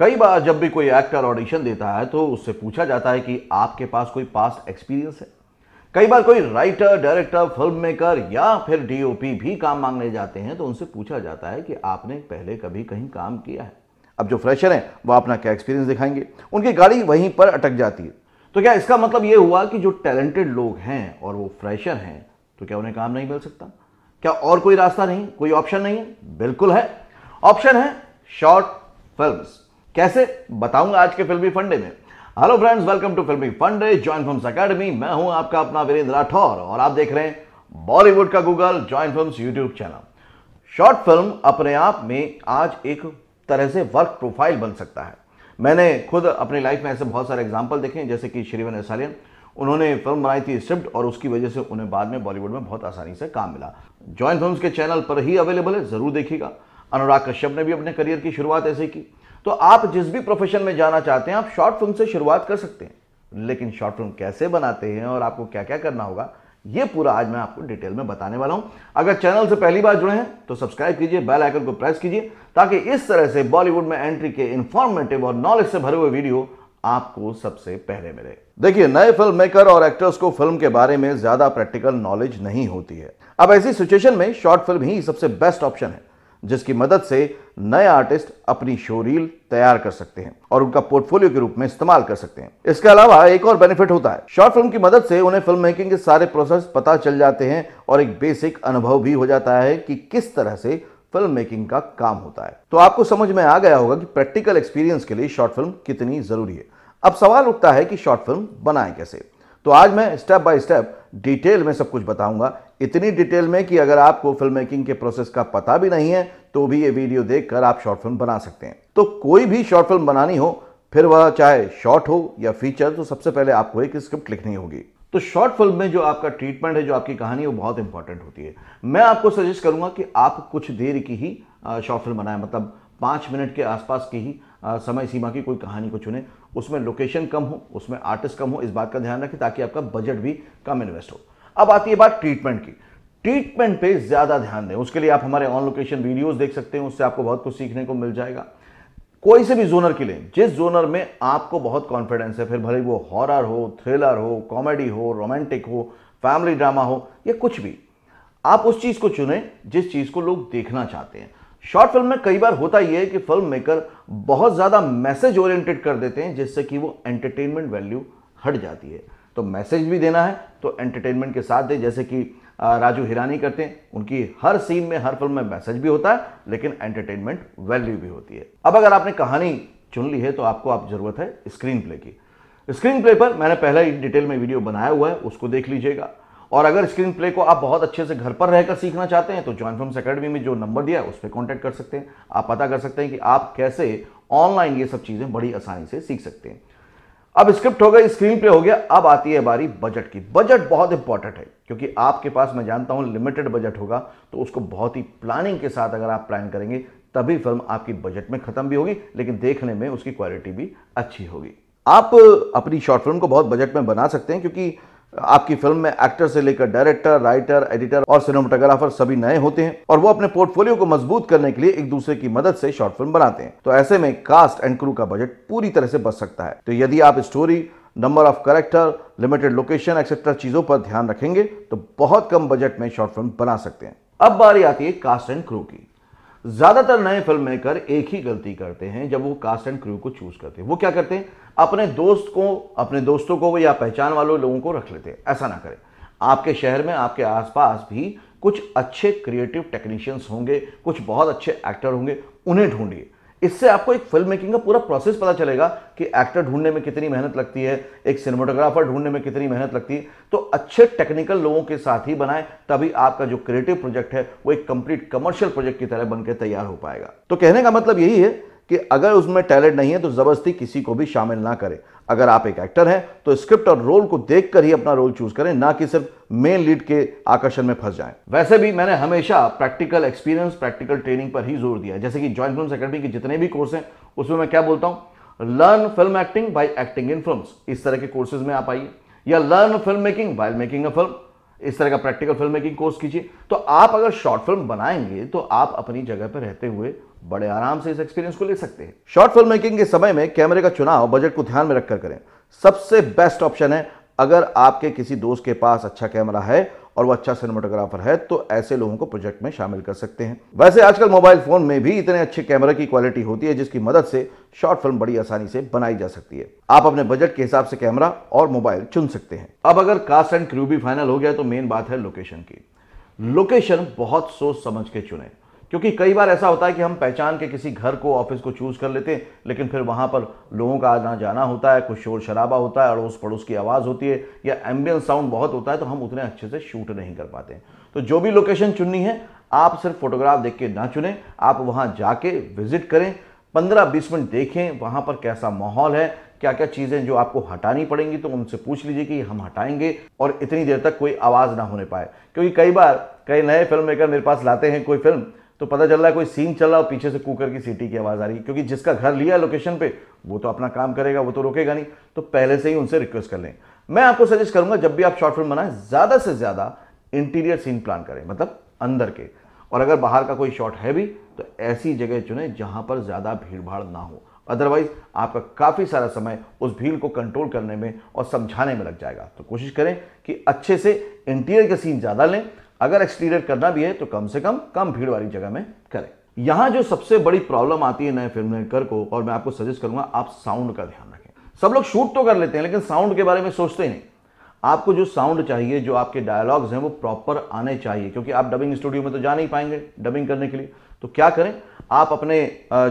कई बार जब भी कोई एक्टर ऑडिशन देता है तो उससे पूछा जाता है कि आपके पास कोई पास्ट एक्सपीरियंस है कई बार कोई राइटर डायरेक्टर फिल्म मेकर या फिर डीओपी भी काम मांगने जाते हैं तो उनसे पूछा जाता है कि आपने पहले कभी कहीं काम किया है अब जो फ्रेशर हैं वह अपना क्या एक्सपीरियंस दिखाएंगे उनकी गाड़ी वहीं पर अटक जाती है तो क्या इसका मतलब ये हुआ कि जो टैलेंटेड लोग हैं और वो फ्रेशर हैं तो क्या उन्हें काम नहीं मिल सकता क्या और कोई रास्ता नहीं कोई ऑप्शन नहीं है बिल्कुल है ऑप्शन है शॉर्ट फिल्म्स कैसे बताऊंगा आज के फिल्मी फंडे में हेलो फ्रेंड्स वेलकम टू फिल्मी फंडे ज्वाइन फिल्म अकेडमी मैं हूं आपका अपना वीरेंद्र राठौर और आप देख रहे हैं बॉलीवुड का Google join film YouTube channel short film अपने आप में आज एक तरह से वर्क प्रोफाइल बन सकता है मैंने खुद अपनी लाइफ में ऐसे बहुत सारे एग्जाम्पल देखे जैसे कि श्रीवन एसालियन उन्होंने फिल्म बनाई थी स्क्रिप्ट और उसकी वजह से उन्हें बाद में बॉलीवुड में बहुत आसानी से काम मिला जॉइन फिल्म के चैनल पर ही अवेलेबल है ज़रूर देखिएगा अनुराग कश्यप ने भी अपने करियर की शुरुआत ऐसे की तो आप जिस भी प्रोफेशन में जाना चाहते हैं आप शॉर्ट फिल्म से शुरुआत कर सकते हैं लेकिन शॉर्ट फिल्म कैसे बनाते हैं और आपको क्या क्या करना होगा ये पूरा आज मैं आपको डिटेल में बताने वाला हूं अगर चैनल से पहली बार जुड़े हैं तो सब्सक्राइब कीजिए बेल आइकन को प्रेस कीजिए ताकि इस तरह से बॉलीवुड में एंट्री के इंफॉर्मेटिव और नॉलेज से भरे हुए वीडियो आपको सबसे पहले मिले देखिए नए फिल्म मेकर और एक्टर्स को फिल्म के बारे में ज्यादा प्रैक्टिकल नॉलेज नहीं होती है अब ऐसी सिचुएशन में शॉर्ट फिल्म ही सबसे बेस्ट ऑप्शन है जिसकी मदद से नए आर्टिस्ट अपनी शो रील तैयार कर सकते हैं और उनका पोर्टफोलियो के रूप में इस्तेमाल कर सकते हैं इसके अलावा एक और बेनिफिट होता है शॉर्ट फिल्म की मदद से उन्हें फिल्म मेकिंग के सारे प्रोसेस पता चल जाते हैं और एक बेसिक अनुभव भी हो जाता है कि किस तरह से फिल्म मेकिंग का काम होता है तो आपको समझ में आ गया होगा कि प्रैक्टिकल एक्सपीरियंस के लिए शॉर्ट फिल्म कितनी जरूरी है अब सवाल उठता है कि शॉर्ट फिल्म बनाए कैसे तो आज मैं स्टेप बाय स्टेप डिटेल में सब कुछ बताऊंगा इतनी डिटेल में कि अगर आपको फिल्म मेकिंग के प्रोसेस का पता भी नहीं है तो भी ये वीडियो देखकर आप शॉर्ट फिल्म बना सकते हैं तो कोई भी शॉर्ट फिल्म बनानी हो फिर वह चाहे शॉर्ट हो या फीचर तो सबसे पहले आपको एक स्क्रिप्ट लिखनी होगी तो शॉर्ट फिल्म में जो आपका ट्रीटमेंट है जो आपकी कहानी है वो बहुत इंपॉर्टेंट होती है मैं आपको सजेस्ट करूंगा कि आप कुछ देर की ही शॉर्ट फिल्म बनाएं मतलब पाँच मिनट के आसपास की ही समय सीमा की कोई कहानी को चुने उसमें लोकेशन कम हो उसमें आर्टिस्ट कम हो इस बात का ध्यान रखें ताकि आपका बजट भी कम इन्वेस्ट हो अब आती है बात ट्रीटमेंट की ट्रीटमेंट पे ज़्यादा ध्यान दें उसके लिए आप हमारे ऑन लोकेशन वीडियोस देख सकते हैं उससे आपको बहुत कुछ सीखने को मिल जाएगा कोई से भी जोनर के लिए जिस जोनर में आपको बहुत कॉन्फिडेंस है फिर भले वो हॉरर हो थ्रिलर हो कॉमेडी हो रोमांटिक हो फैमिली ड्रामा हो या कुछ भी आप उस चीज़ को चुने जिस चीज़ को लोग देखना चाहते हैं शॉर्ट फिल्म में कई बार होता यह है कि फिल्म मेकर बहुत ज़्यादा मैसेज ओरिएंटेड कर देते हैं जिससे कि वो एंटरटेनमेंट वैल्यू हट जाती है तो मैसेज भी देना है तो एंटरटेनमेंट के साथ दे जैसे कि राजू हिरानी करते हैं उनकी हर सीन में हर फिल्म में मैसेज भी होता है लेकिन एंटरटेनमेंट वैल्यू भी होती है अब अगर आपने कहानी चुन ली है तो आपको आप जरूरत है स्क्रीन प्ले की स्क्रीन प्ले पर मैंने पहले ही डिटेल में वीडियो बनाया हुआ है उसको देख लीजिएगा और अगर स्क्रीन प्ले को आप बहुत अच्छे से घर पर रहकर सीखना चाहते हैं तो जॉइन फिल्म अकेडमी में जो नंबर दिया है उस पर कॉन्टैक्ट कर सकते हैं आप पता कर सकते हैं कि आप कैसे ऑनलाइन ये सब चीज़ें बड़ी आसानी से सीख सकते हैं अब स्क्रिप्ट हो गई स्क्रीन प्ले हो गया अब आती है बारी बजट की बजट बहुत इंपॉर्टेंट है क्योंकि आपके पास मैं जानता हूं लिमिटेड बजट होगा तो उसको बहुत ही प्लानिंग के साथ अगर आप प्लान करेंगे तभी फिल्म आपकी बजट में खत्म भी होगी लेकिन देखने में उसकी क्वालिटी भी अच्छी होगी आप अपनी शॉर्ट फिल्म को बहुत बजट में बना सकते हैं क्योंकि आपकी फिल्म में एक्टर से लेकर डायरेक्टर राइटर एडिटर और सिनेमाटोग्राफर सभी नए होते हैं और वो अपने पोर्टफोलियो को मजबूत करने के लिए एक दूसरे की मदद से शॉर्ट फिल्म बनाते हैं तो ऐसे में कास्ट एंड क्रू का बजट पूरी तरह से बच सकता है तो यदि आप story number of character limited location etcetera चीजों पर ध्यान रखेंगे तो बहुत कम बजट में शॉर्ट फिल्म बना सकते हैं अब बारी आती है कास्ट एंड क्रू की ज्यादातर नए फिल्म मेकर एक ही गलती करते हैं जब वो कास्ट एंड क्रू को चूज करते हैं वो क्या करते हैं अपने दोस्त को अपने दोस्तों को या पहचान वालों लोगों को रख लेते हैं ऐसा ना करें आपके शहर में आपके आसपास भी कुछ अच्छे क्रिएटिव टेक्नीशियंस होंगे कुछ बहुत अच्छे एक्टर होंगे उन्हें ढूंढिए इससे आपको एक फिल्म मेकिंग का पूरा प्रोसेस पता चलेगा कि एक्टर ढूंढने में कितनी मेहनत लगती है एक सिनेमाटोग्राफर ढूंढने में कितनी मेहनत लगती है तो अच्छे टेक्निकल लोगों के साथ ही बनाएं तभी आपका जो क्रिएटिव प्रोजेक्ट है वो एक कंप्लीट कमर्शियल प्रोजेक्ट की तरह बनकर तैयार हो पाएगा तो कहने का मतलब यही है कि अगर उसमें टैलेंट नहीं है तो ज़बरदस्ती किसी को भी शामिल ना करें अगर आप एक एक्टर हैं तो स्क्रिप्ट और रोल को देखकर ही अपना रोल चूज करें ना कि सिर्फ मेन लीड के आकर्षण में फंस जाएं वैसे भी मैंने हमेशा प्रैक्टिकल एक्सपीरियंस प्रैक्टिकल ट्रेनिंग पर ही जोर दिया जैसे कि ज्वाइंट फिल्म अकेडमी के जितने भी कोर्स हैं उसमें मैं क्या बोलता हूँ learn film acting by acting in film इस तरह के कोर्सेज में आप आइए या learn film making by making a film इस तरह का प्रैक्टिकल फिल्म मेकिंग कोर्स कीजिए तो आप अगर शॉर्ट फिल्म बनाएंगे तो आप अपनी जगह पर रहते हुए बड़े आराम से इस एक्सपीरियंस को ले सकते हैं शॉर्ट फिल्म मेकिंग के समय में कैमरे का चुनाव बजट को ध्यान में रखकर करें सबसे बेस्ट ऑप्शन है अगर आपके किसी दोस्त के पास अच्छा कैमरा है और वो अच्छा सिनेमाटोग्राफर है तो ऐसे लोगों को प्रोजेक्ट में शामिल कर सकते हैं वैसे आजकल मोबाइल फोन में भी इतने अच्छे कैमरा की क्वालिटी होती है जिसकी मदद से शॉर्ट फिल्म बड़ी आसानी से बनाई जा सकती है आप अपने बजट के हिसाब से कैमरा और मोबाइल चुन सकते हैं अब अगर कास्ट एंड क्रू भी फाइनल हो गया तो मेन बात है लोकेशन की लोकेशन बहुत सोच समझ के चुने क्योंकि कई बार ऐसा होता है कि हम पहचान के किसी घर को ऑफिस को चूज़ कर लेते हैं लेकिन फिर वहाँ पर लोगों का आना जाना होता है कुछ शोर शराबा होता है अड़ोस पड़ोस की आवाज़ होती है या एम्बियंस साउंड बहुत होता है तो हम उतने अच्छे से शूट नहीं कर पाते तो जो भी लोकेशन चुननी है आप सिर्फ फोटोग्राफ देख के ना चुनें आप वहाँ जाके विजिट करें पंद्रह बीस मिनट देखें वहाँ पर कैसा माहौल है क्या क्या चीज़ें जो आपको हटानी पड़ेंगी तो उनसे पूछ लीजिए कि हम हटाएंगे और इतनी देर तक कोई आवाज़ ना होने पाए क्योंकि कई बार कई नए फिल्म मेकर मेरे पास लाते हैं कोई फिल्म तो पता चल रहा है कोई सीन चल रहा है पीछे से कुकर की सीटी की आवाज़ आ रही है क्योंकि जिसका घर लिया है लोकेशन पे वो तो अपना काम करेगा वो तो रोकेगा नहीं तो पहले से ही उनसे रिक्वेस्ट कर लें मैं आपको सजेस्ट करूंगा जब भी आप शॉर्ट फिल्म बनाएं ज़्यादा से ज़्यादा इंटीरियर सीन प्लान करें मतलब अंदर के और अगर बाहर का कोई शॉट है भी तो ऐसी जगह चुने जहाँ पर ज़्यादा भीड़ भाड़ ना हो अदरवाइज आपका काफ़ी सारा समय उस भीड़ को कंट्रोल करने में और समझाने में लग जाएगा तो कोशिश करें कि अच्छे से इंटीरियर के सीन ज़्यादा लें अगर एक्सटीरियर करना भी है तो कम से कम कम भीड़ वाली जगह में करें यहां जो सबसे बड़ी प्रॉब्लम आती है नए फिल्म मेकर को और मैं आपको सजेस्ट करूंगा आप साउंड का ध्यान रखें सब लोग शूट तो कर लेते हैं लेकिन साउंड के बारे में सोचते ही नहीं आपको जो साउंड चाहिए जो आपके डायलॉग्स हैं वो प्रॉपर आने चाहिए क्योंकि आप डबिंग स्टूडियो में तो जा नहीं पाएंगे डबिंग करने के लिए तो क्या करें आप अपने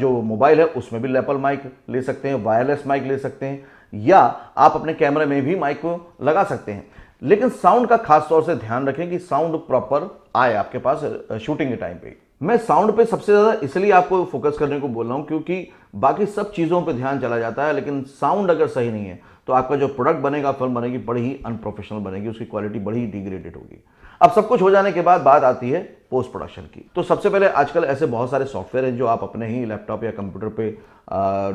जो मोबाइल है उसमें भी लेपल माइक ले सकते हैं वायरलेस माइक ले सकते हैं या आप अपने कैमरे में भी माइक को लगा सकते हैं लेकिन साउंड का खास तौर से ध्यान रखें कि साउंड प्रॉपर आए आपके पास शूटिंग के टाइम पे मैं साउंड पे सबसे ज़्यादा इसलिए आपको फोकस करने को बोल रहा हूं क्योंकि बाकी सब चीज़ों पे ध्यान चला जाता है लेकिन साउंड अगर सही नहीं है तो आपका जो प्रोडक्ट बनेगा फिल्म बनेगी बड़ी ही अनप्रोफेशनल बनेगी उसकी क्वालिटी बड़ी ही डिग्रेडेड होगी अब सब कुछ हो जाने के बाद बात आती है पोस्ट प्रोडक्शन की तो सबसे पहले आजकल ऐसे बहुत सारे सॉफ्टवेयर हैं जो आप अपने ही लैपटॉप या कंप्यूटर पे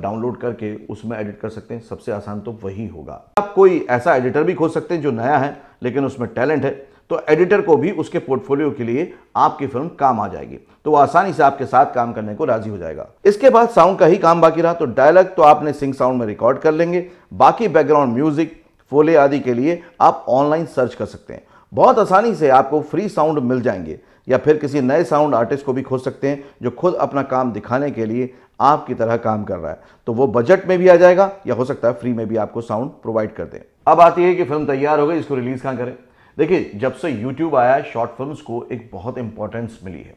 डाउनलोड करके उसमें एडिट कर सकते हैं सबसे आसान तो वही होगा आप कोई ऐसा एडिटर भी खोज सकते हैं जो नया है लेकिन उसमें टैलेंट है तो एडिटर को भी उसके पोर्टफोलियो के लिए आपकी फिल्म काम आ जाएगी तो वो आसानी से आपके साथ काम करने को राजी हो जाएगा इसके बाद साउंड का ही काम बाकी रहा तो डायलॉग तो आपने सिंग साउंड में रिकॉर्ड कर लेंगे बाकी बैकग्राउंड म्यूजिक फोले आदि के लिए आप ऑनलाइन सर्च कर सकते हैं बहुत आसानी से आपको फ्री साउंड मिल जाएंगे या फिर किसी नए साउंड आर्टिस्ट को भी खोज सकते हैं जो खुद अपना काम दिखाने के लिए आपकी तरह काम कर रहा है तो वो बजट में भी आ जाएगा या हो सकता है फ्री में भी आपको साउंड प्रोवाइड कर दें अब आती है कि फिल्म तैयार हो गई इसको रिलीज़ कहाँ करें देखिए जब से यूट्यूब आया शॉर्ट फिल्म को एक बहुत इंपॉर्टेंस मिली है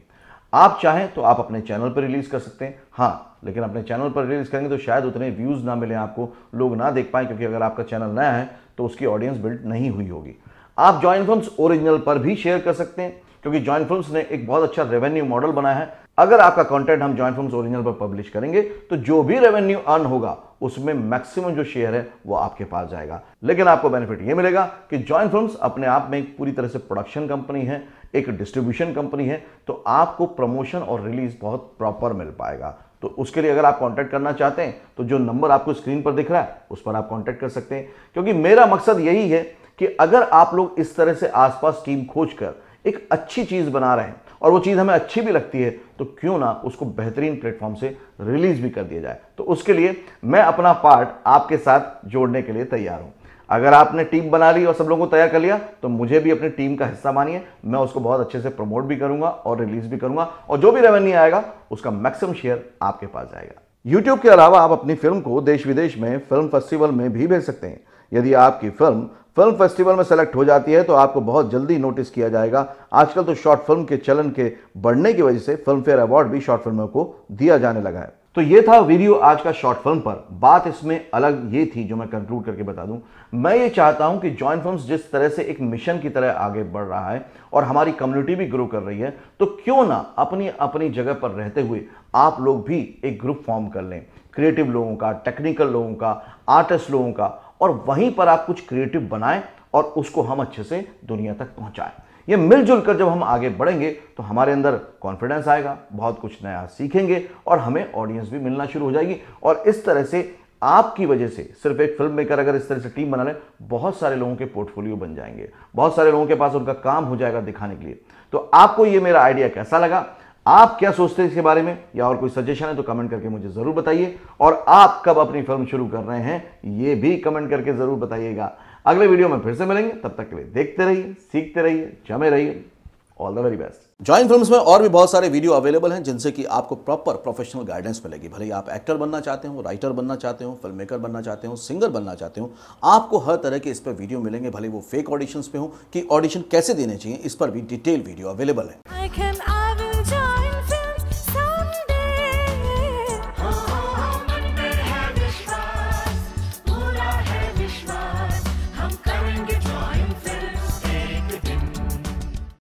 आप चाहें तो आप अपने चैनल पर रिलीज़ कर सकते हैं हाँ लेकिन अपने चैनल पर रिलीज़ करेंगे तो शायद उतने व्यूज़ ना मिले आपको लोग ना देख पाए क्योंकि अगर आपका चैनल नया है तो उसकी ऑडियंस बिल्ड नहीं हुई होगी आप ज्वाइन फिल्म ओरिजिनल पर भी शेयर कर सकते हैं क्योंकि ज्वाइन फिल्म ने एक बहुत अच्छा रेवेन्यू मॉडल बनाया है अगर आपका कंटेंट हम ज्वाइन फिल्म ओरिजिनल पर पब्लिश करेंगे तो जो भी रेवेन्यू अर्न होगा उसमें मैक्सिमम जो शेयर है वो आपके पास जाएगा लेकिन आपको बेनिफिट ये मिलेगा कि ज्वाइन फिल्म अपने आप में एक पूरी तरह से प्रोडक्शन कंपनी है एक डिस्ट्रीब्यूशन कंपनी है तो आपको प्रमोशन और रिलीज बहुत प्रॉपर मिल पाएगा तो उसके लिए अगर आप कांटेक्ट करना चाहते हैं तो जो नंबर आपको स्क्रीन पर दिख रहा है उस पर आप कांटेक्ट कर सकते हैं क्योंकि मेरा मकसद यही है कि अगर आप लोग इस तरह से आसपास टीम खोज कर एक अच्छी चीज़ बना रहे हैं और वो चीज़ हमें अच्छी भी लगती है तो क्यों ना उसको बेहतरीन प्लेटफॉर्म से रिलीज भी कर दिया जाए तो उसके लिए मैं अपना पार्ट आपके साथ जोड़ने के लिए तैयार हूं अगर आपने टीम बना ली और सब लोगों को तैयार कर लिया तो मुझे भी अपनी टीम का हिस्सा मानिए मैं उसको बहुत अच्छे से प्रमोट भी करूंगा और रिलीज भी करूंगा और जो भी रेवेन्यू आएगा उसका मैक्सिमम शेयर आपके पास जाएगा यूट्यूब के अलावा आप अपनी फिल्म को देश विदेश में फिल्म फेस्टिवल में भी भेज सकते हैं यदि आपकी फिल्म फिल्म फेस्टिवल में सेलेक्ट हो जाती है तो आपको बहुत जल्दी नोटिस किया जाएगा आजकल तो शॉर्ट फिल्म के चलन के बढ़ने की वजह से फिल्म फेयर अवार्ड भी शॉर्ट फिल्मों को दिया जाने लगा है तो ये था वीडियो आज का शॉर्ट फिल्म पर बात इसमें अलग ये थी जो मैं कंक्लूड करके बता दूं मैं ये चाहता हूं कि जॉइंट फिल्म्स जिस तरह से एक मिशन की तरह आगे बढ़ रहा है और हमारी कम्युनिटी भी ग्रो कर रही है तो क्यों ना अपनी अपनी जगह पर रहते हुए आप लोग भी एक ग्रुप फॉर्म कर लें क्रिएटिव लोगों का टेक्निकल लोगों का आर्टिस्ट लोगों का और वहीं पर आप कुछ क्रिएटिव बनाएं और उसको हम अच्छे से दुनिया तक पहुंचाएं ये मिलजुल कर जब हम आगे बढ़ेंगे तो हमारे अंदर कॉन्फिडेंस आएगा बहुत कुछ नया सीखेंगे और हमें ऑडियंस भी मिलना शुरू हो जाएगी और इस तरह से आपकी वजह से सिर्फ एक फिल्म मेकर अगर इस तरह से टीम बना ले बहुत सारे लोगों के पोर्टफोलियो बन जाएंगे बहुत सारे लोगों के पास उनका काम हो जाएगा दिखाने के लिए तो आपको ये मेरा आइडिया कैसा लगा आप क्या सोचते हैं इसके बारे में या और कोई सजेशन है तो कमेंट करके मुझे जरूर बताइए और आप कब अपनी फिल्म शुरू कर रहे हैं ये भी कमेंट करके जरूर बताइएगा अगले वीडियो में फिर से मिलेंगे तब तक के लिए देखते रहिए सीखते रहिए जमे रहिए all the very best join film में और भी बहुत सारे वीडियो अवेलेबल हैं जिनसे कि आपको प्रॉपर प्रोफेशनल गाइडेंस मिलेगी भले ही आप एक्टर बनना चाहते हो राइटर बनना चाहते हो फिल्म मेकर बनना चाहते हो सिंगर बनना चाहते हो आपको हर तरह के इस पर वीडियो मिलेंगे भले वो फेक ऑडिशन पे हो कि ऑडिशन कैसे देने चाहिए इस पर भी डिटेल वीडियो अवेलेबल है